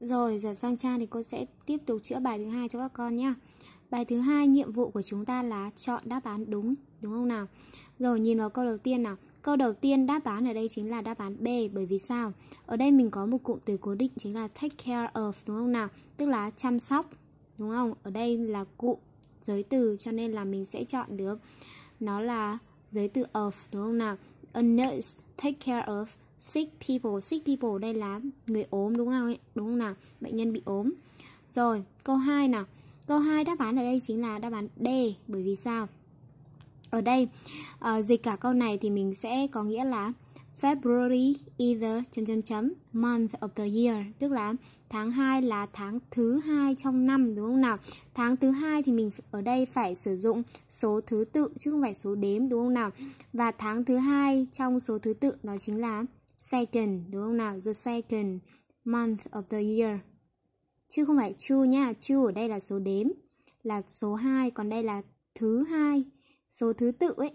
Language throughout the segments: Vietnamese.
Rồi giờ sang Trang thì cô sẽ tiếp tục chữa bài thứ hai cho các con nhé. Bài thứ hai nhiệm vụ của chúng ta là chọn đáp án đúng, đúng không nào? Rồi nhìn vào câu đầu tiên nào. Câu đầu tiên đáp án ở đây chính là đáp án B bởi vì sao? Ở đây mình có một cụm từ cố định chính là take care of đúng không nào? Tức là chăm sóc đúng không? Ở đây là cụm giới từ cho nên là mình sẽ chọn được nó là giới từ of đúng không nào? A nurse take care of sick people sick people đây là người ốm đúng không đúng không nào bệnh nhân bị ốm rồi câu 2 nào câu 2 đáp án ở đây chính là đáp án D bởi vì sao ở đây uh, dịch cả câu này thì mình sẽ có nghĩa là February is the chấm chấm chấm month of the year tức là tháng 2 là tháng thứ hai trong năm đúng không nào? Tháng thứ hai thì mình ở đây phải sử dụng số thứ tự chứ không phải số đếm đúng không nào? Và tháng thứ hai trong số thứ tự nó chính là second đúng không nào the second month of the year chứ không phải true nhá true ở đây là số đếm là số 2 còn đây là thứ hai số thứ tự ấy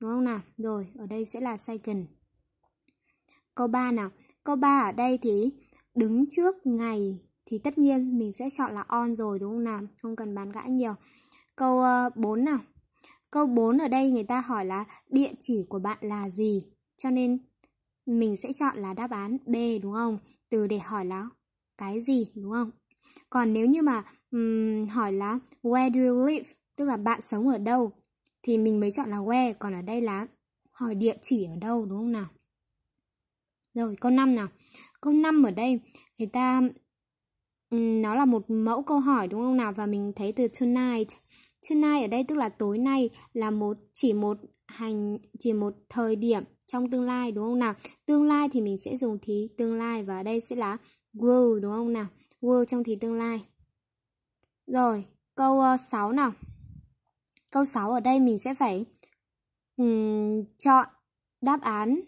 đúng không nào rồi ở đây sẽ là second câu 3 nào câu 3 ở đây thì đứng trước ngày thì tất nhiên mình sẽ chọn là on rồi đúng không nào không cần bán cãi nhiều câu 4 ờ, nào câu 4 ở đây người ta hỏi là địa chỉ của bạn là gì cho nên mình sẽ chọn là đáp án B đúng không? Từ để hỏi là cái gì đúng không? Còn nếu như mà um, hỏi là where do you live, tức là bạn sống ở đâu, thì mình mới chọn là where, còn ở đây là hỏi địa chỉ ở đâu đúng không nào? Rồi, câu 5 nào. Câu 5 ở đây người ta um, nó là một mẫu câu hỏi đúng không nào và mình thấy từ tonight Tonight ở đây tức là tối nay là một chỉ một hành chỉ một thời điểm trong tương lai đúng không nào? Tương lai thì mình sẽ dùng thí tương lai và đây sẽ là will đúng không nào? Will trong thí tương lai. Rồi, câu ờ, uh, 6 nào. Câu 6 ở đây mình sẽ phải um, chọn đáp án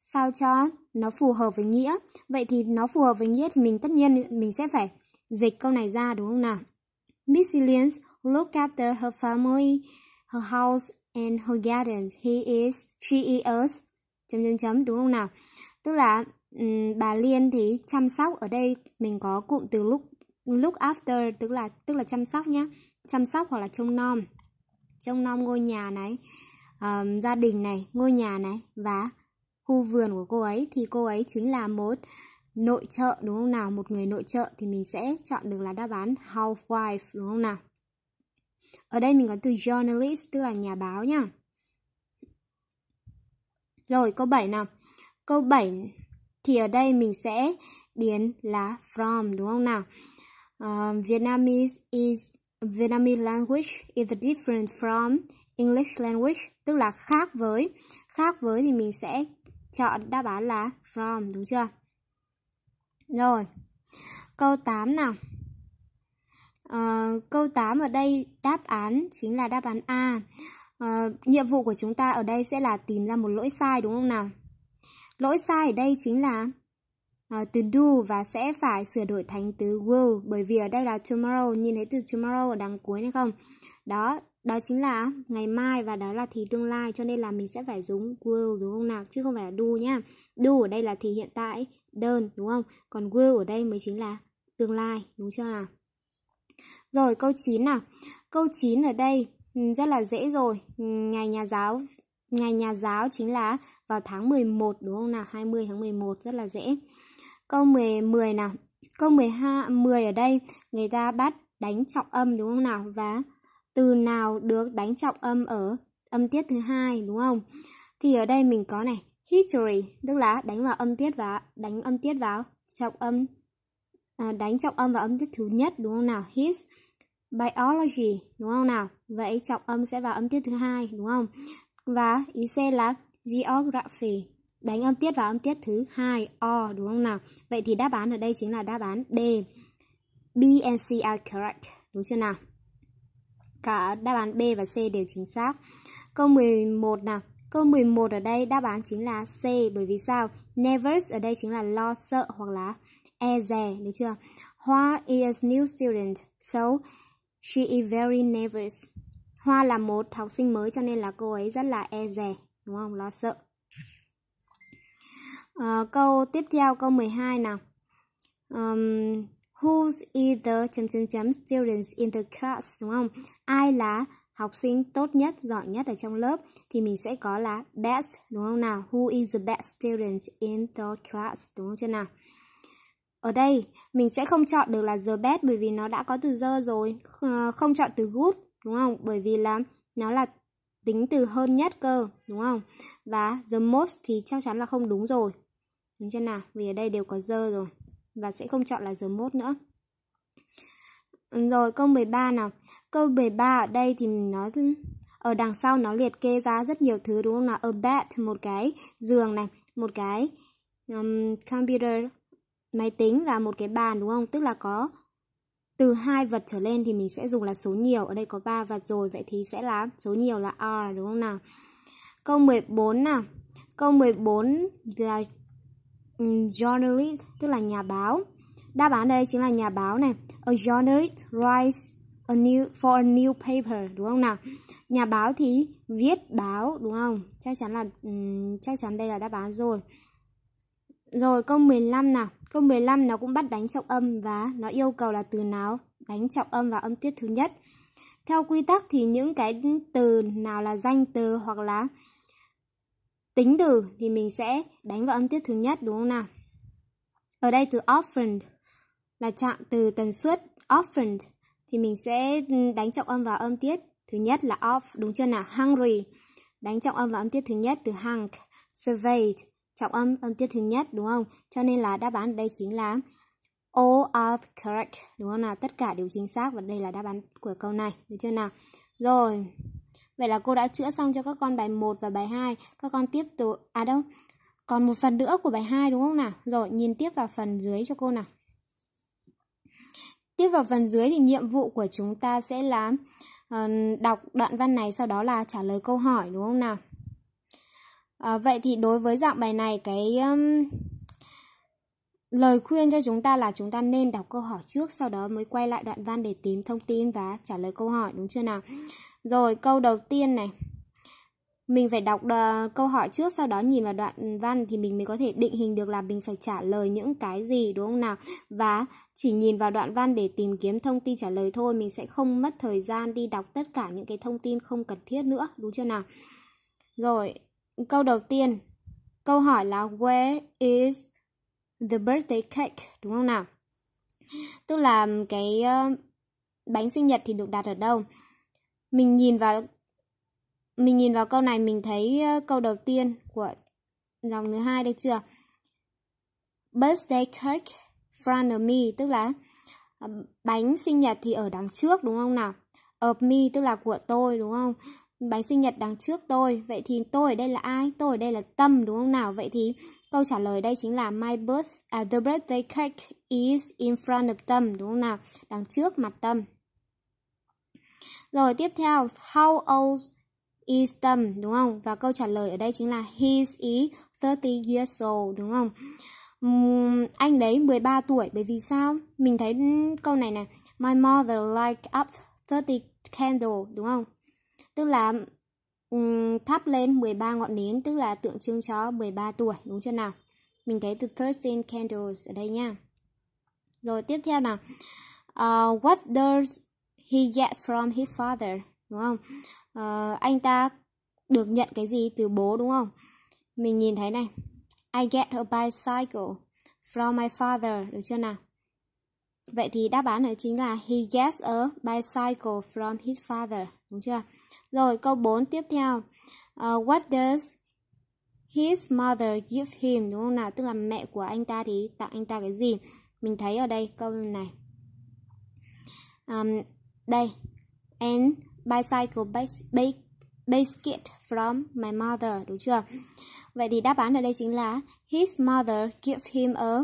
sao cho nó phù hợp với nghĩa. Vậy thì nó phù hợp với nghĩa thì mình tất nhiên mình sẽ phải dịch câu này ra đúng không nào? Miss liens look after her family, her house and her garden. He is, she is, chấm chấm chấm, đúng không nào? Tức là um, bà Liên thì chăm sóc ở đây mình có cụm từ look look after tức là tức là chăm sóc nhá, chăm sóc hoặc là trông nom. Trông nom ngôi nhà này, um, gia đình này, ngôi nhà này và khu vườn của cô ấy thì cô ấy chính là một nội trợ đúng không nào? Một người nội trợ thì mình sẽ chọn được là đáp án housewife đúng không nào? ở đây mình có từ journalist tức là nhà báo nha rồi câu 7 nào câu 7 thì ở đây mình sẽ biến là from đúng không nào uh, Vietnamese is Vietnamese language is different from English language tức là khác với khác với thì mình sẽ chọn đáp án là from đúng chưa rồi câu 8 nào Ờ, câu 8 ở đây đáp án chính là đáp án A. À, nhiệm vụ của chúng ta ở đây sẽ là tìm ra một lỗi sai đúng không nào? Lỗi sai ở đây chính là à, ờ, từ do và sẽ phải sửa đổi thành từ will bởi vì ở đây là tomorrow nhìn thấy từ tomorrow ở đằng cuối này không? Đó, đó chính là ngày mai và đó là thì tương lai cho nên là mình sẽ phải dùng will đúng không nào chứ không phải là do nhá. Do ở đây là thì hiện tại đơn đúng không? Còn will ở đây mới chính là tương lai đúng chưa nào? Rồi câu 9 nào. Câu 9 ở đây ừ, rất là dễ rồi. Ừ, ngày nhà giáo ngày nhà giáo chính là vào tháng 11 đúng không nào? 20 tháng 11 rất là dễ. Câu 10 10 nào. Câu 12 10 ở đây người ta bắt đánh trọng âm đúng không nào? Và từ nào được đánh trọng âm ở âm tiết thứ hai đúng không? Thì ở đây mình có này history tức là đánh vào âm tiết và đánh âm tiết vào trọng âm À, đánh trọng âm vào âm tiết thứ nhất đúng không nào his biology đúng không nào vậy trọng âm sẽ vào âm tiết thứ hai đúng không và ý c là geography đánh âm tiết vào âm tiết thứ hai o đúng không nào vậy thì đáp án ở đây chính là đáp án d b and c are correct đúng chưa nào cả đáp án b và c đều chính xác câu 11 nào Câu 11 ở đây đáp án chính là C bởi vì sao? nervous ở đây chính là lo sợ hoặc là e dè được chưa Hoa is new student so she is very nervous Hoa là một học sinh mới cho nên là cô ấy rất là e dè đúng không lo sợ à, câu tiếp theo câu 12 nào um, Who's is the chấm chấm chấm students in the class đúng không? Ai là học sinh tốt nhất, giỏi nhất ở trong lớp thì mình sẽ có là best đúng không nào? Who is the best student in the class đúng không chưa nào? Ở đây, mình sẽ không chọn được là the best bởi vì nó đã có từ the rồi. Không chọn từ good, đúng không? Bởi vì là nó là tính từ hơn nhất cơ, đúng không? Và the most thì chắc chắn là không đúng rồi. Đúng chưa nào? Vì ở đây đều có the rồi. Và sẽ không chọn là the most nữa. Ừ, rồi câu 13 nào. Câu 13 ở đây thì nó ở đằng sau nó liệt kê ra rất nhiều thứ đúng không nào? A bed một cái giường này, một cái um, computer máy tính và một cái bàn đúng không? Tức là có từ hai vật trở lên thì mình sẽ dùng là số nhiều. Ở đây có 3 vật rồi, vậy thì sẽ là số nhiều là R đúng không nào? Câu 14 nào. Câu 14 là ừ, journalist, tức là nhà báo. Đáp án đây chính là nhà báo này. A journalist writes a new for a new paper đúng không nào? Nhà báo thì viết báo đúng không? Chắc chắn là um, chắc chắn đây là đáp án rồi. Rồi câu 15 nào. Câu 15 nó cũng bắt đánh trọng âm và nó yêu cầu là từ nào đánh trọng âm vào âm tiết thứ nhất. Theo quy tắc thì những cái từ nào là danh từ hoặc là tính từ thì mình sẽ đánh vào âm tiết thứ nhất đúng không nào? Ở đây từ often là trạng từ tần suất often thì mình sẽ đánh trọng âm vào âm tiết thứ nhất là off đúng chưa nào? Hungry đánh trọng âm vào âm tiết thứ nhất từ hung, surveyed trọng âm âm tiết thứ nhất đúng không? Cho nên là đáp án đây chính là all are correct đúng không nào? Tất cả đều chính xác và đây là đáp án của câu này được chưa nào? Rồi. Vậy là cô đã chữa xong cho các con bài 1 và bài 2. Các con tiếp tục à đâu? Còn một phần nữa của bài 2 đúng không nào? Rồi, nhìn tiếp vào phần dưới cho cô nào. Tiếp vào phần dưới thì nhiệm vụ của chúng ta sẽ là uh, đọc đoạn văn này sau đó là trả lời câu hỏi đúng không nào? à, vậy thì đối với dạng bài này cái um, lời khuyên cho chúng ta là chúng ta nên đọc câu hỏi trước sau đó mới quay lại đoạn văn để tìm thông tin và trả lời câu hỏi đúng chưa nào rồi câu đầu tiên này mình phải đọc đờ, câu hỏi trước sau đó nhìn vào đoạn văn thì mình mới có thể định hình được là mình phải trả lời những cái gì đúng không nào và chỉ nhìn vào đoạn văn để tìm kiếm thông tin trả lời thôi mình sẽ không mất thời gian đi đọc tất cả những cái thông tin không cần thiết nữa đúng chưa nào rồi Câu đầu tiên, câu hỏi là where is the birthday cake đúng không nào? Tức là cái bánh sinh nhật thì được đặt ở đâu? Mình nhìn vào mình nhìn vào câu này mình thấy câu đầu tiên của dòng thứ hai đây chưa? Birthday cake front of me tức là bánh sinh nhật thì ở đằng trước đúng không nào? Of me tức là của tôi đúng không? bánh sinh nhật đằng trước tôi vậy thì tôi ở đây là ai tôi ở đây là tâm đúng không nào vậy thì câu trả lời đây chính là my birth uh, the birthday cake is in front of tâm đúng không nào đằng trước mặt tâm rồi tiếp theo how old is tâm đúng không và câu trả lời ở đây chính là he is 30 years old đúng không uhm, anh đấy 13 tuổi bởi vì sao mình thấy câu này nè my mother light up 30 candle đúng không tức là um, thắp lên 13 ngọn nến tức là tượng trưng cho 13 tuổi đúng chưa nào mình thấy từ 13 candles ở đây nha rồi tiếp theo nào uh, what does he get from his father đúng không uh, anh ta được nhận cái gì từ bố đúng không mình nhìn thấy này I get a bicycle from my father được chưa nào Vậy thì đáp án ở chính là he gets a bicycle from his father, đúng chưa? Rồi câu 4 tiếp theo. Uh, what does his mother give him đúng không nào? Tức là mẹ của anh ta thì tặng anh ta cái gì? Mình thấy ở đây câu này. Um, đây. And bicycle bike basket from my mother đúng chưa? Vậy thì đáp án ở đây chính là his mother give him a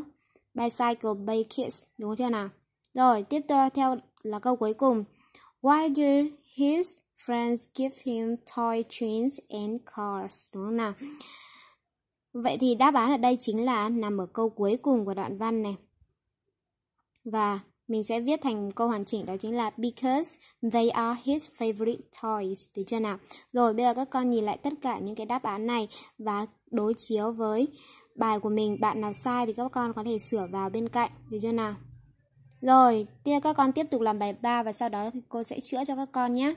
bicycle basket đúng chưa nào? Rồi tiếp theo theo là câu cuối cùng. Why do his Friends give him toy trains and cars. Đúng không nào? Vậy thì đáp án ở đây chính là nằm ở câu cuối cùng của đoạn văn này. Và mình sẽ viết thành câu hoàn chỉnh đó chính là because they are his favorite toys được chưa nào rồi bây giờ các con nhìn lại tất cả những cái đáp án này và đối chiếu với bài của mình bạn nào sai thì các con có thể sửa vào bên cạnh được chưa nào rồi tiếp các con tiếp tục làm bài 3 và sau đó thì cô sẽ chữa cho các con nhé